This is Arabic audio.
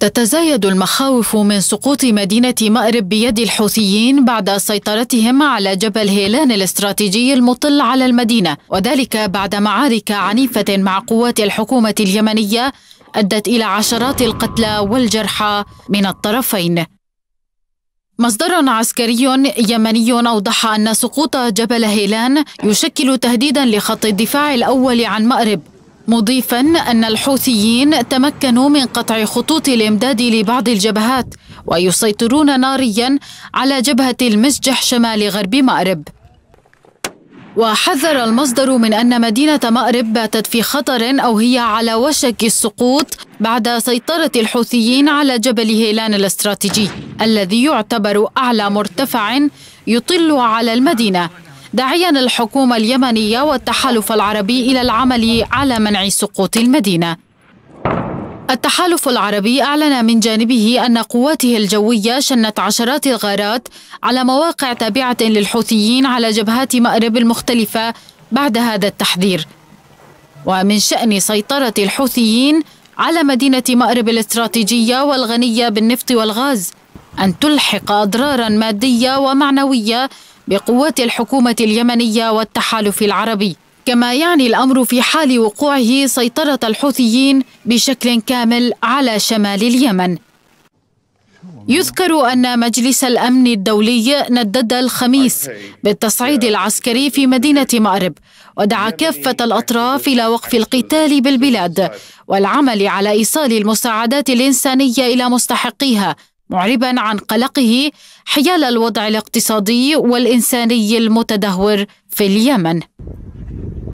تتزايد المخاوف من سقوط مدينة مأرب بيد الحوثيين بعد سيطرتهم على جبل هيلان الاستراتيجي المطل على المدينة وذلك بعد معارك عنيفة مع قوات الحكومة اليمنية أدت إلى عشرات القتلى والجرحى من الطرفين مصدر عسكري يمني أوضح أن سقوط جبل هيلان يشكل تهديدا لخط الدفاع الأول عن مأرب مضيفا أن الحوثيين تمكنوا من قطع خطوط الإمداد لبعض الجبهات ويسيطرون ناريا على جبهة المسجح شمال غرب مأرب وحذر المصدر من أن مدينة مأرب باتت في خطر أو هي على وشك السقوط بعد سيطرة الحوثيين على جبل هيلان الاستراتيجي الذي يعتبر أعلى مرتفع يطل على المدينة داعيا الحكومة اليمنية والتحالف العربي إلى العمل على منع سقوط المدينة التحالف العربي أعلن من جانبه أن قواته الجوية شنت عشرات الغارات على مواقع تابعة للحوثيين على جبهات مأرب المختلفة بعد هذا التحذير ومن شأن سيطرة الحوثيين على مدينة مأرب الاستراتيجية والغنية بالنفط والغاز أن تلحق أضرارا مادية ومعنوية بقوات الحكومة اليمنية والتحالف العربي كما يعني الأمر في حال وقوعه سيطرة الحوثيين بشكل كامل على شمال اليمن يذكر أن مجلس الأمن الدولي ندد الخميس بالتصعيد العسكري في مدينة مأرب ودعا كافة الأطراف إلى وقف القتال بالبلاد والعمل على إيصال المساعدات الإنسانية إلى مستحقيها معربا عن قلقه حيال الوضع الاقتصادي والانساني المتدهور في اليمن